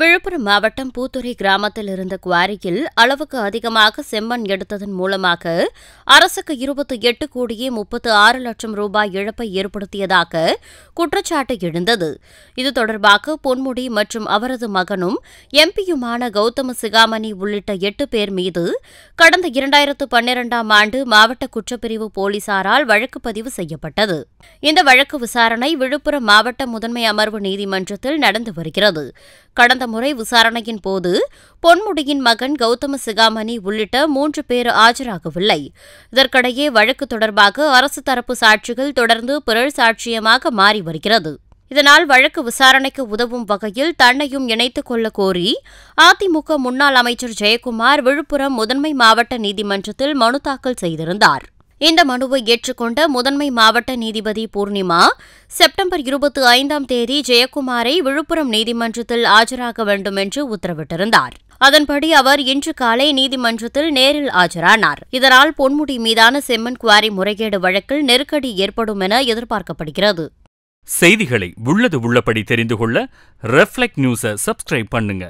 விழுப்புரம் மாவட்டம் பூத்துறை கிராமத்தில் இருந்த குவாரியில் அளவுக்கு அதிகமாக செம்மண் எடுத்ததன் மூலமாக அரசுக்கு இருபத்தி எட்டு கோடியே முப்பத்து ஆறு லட்சம் ரூபாய் இழப்பை ஏற்படுத்தியதாக குற்றச்சாட்டு எழுந்தது இது தொடர்பாக பொன்முடி மற்றும் அவரது மகனும் எம்பியுமான கௌதம சிகாமணி உள்ளிட்ட எட்டு பேர் மீது கடந்த இரண்டாயிரத்து பன்னிரெண்டாம் ஆண்டு மாவட்ட குற்றப்பிரிவு போலீசாரால் வழக்கு பதிவு செய்யப்பட்டது இந்த வழக்கு விசாரணை விழுப்புரம் மாவட்ட முதன்மை அமர்வு நீதிமன்றத்தில் நடந்து வருகிறது கடந்த முறை விசாரணையின் போது பொன்முடியின் மகன் கௌதம சிகாமணி உள்ளிட்ட மூன்று பேர் ஆஜராகவில்லை இதற்கிடையே வழக்கு தொடர்பாக அரசு தரப்பு சாட்சிகள் தொடர்ந்து பிறழ் சாட்சியமாக மாறி வருகிறது இதனால் வழக்கு விசாரணைக்கு உதவும் வகையில் தன்னையும் இணைத்துக் கொள்ள கோரி அதிமுக முன்னாள் அமைச்சர் ஜெயக்குமார் விழுப்புரம் முதன்மை மாவட்ட நீதிமன்றத்தில் மனு தாக்கல் செய்திருந்தார் இந்த மனுவை ஏற்றுக்கொண்ட முதன்மை மாவட்ட நீதிபதி பூர்ணிமா செப்டம்பர் இருபத்தி ஐந்தாம் தேதி ஜெயக்குமாரை விழுப்புரம் நீதிமன்றத்தில் ஆஜராக வேண்டும் என்று உத்தரவிட்டிருந்தார் அதன்படி அவர் இன்று காலை நீதிமன்றத்தில் நேரில் ஆஜரானார் இதனால் பொன்முடி மீதான செம்மன் குவாரி முறைகேடு வழக்கில் நெருக்கடி ஏற்படும் என எதிர்பார்க்கப்படுகிறது செய்திகளை உள்ளது உள்ளபடி தெரிந்து கொள்ள ரெஃப்ளெக்ட் நியூஸை சப்ஸ்கிரைப் பண்ணுங்க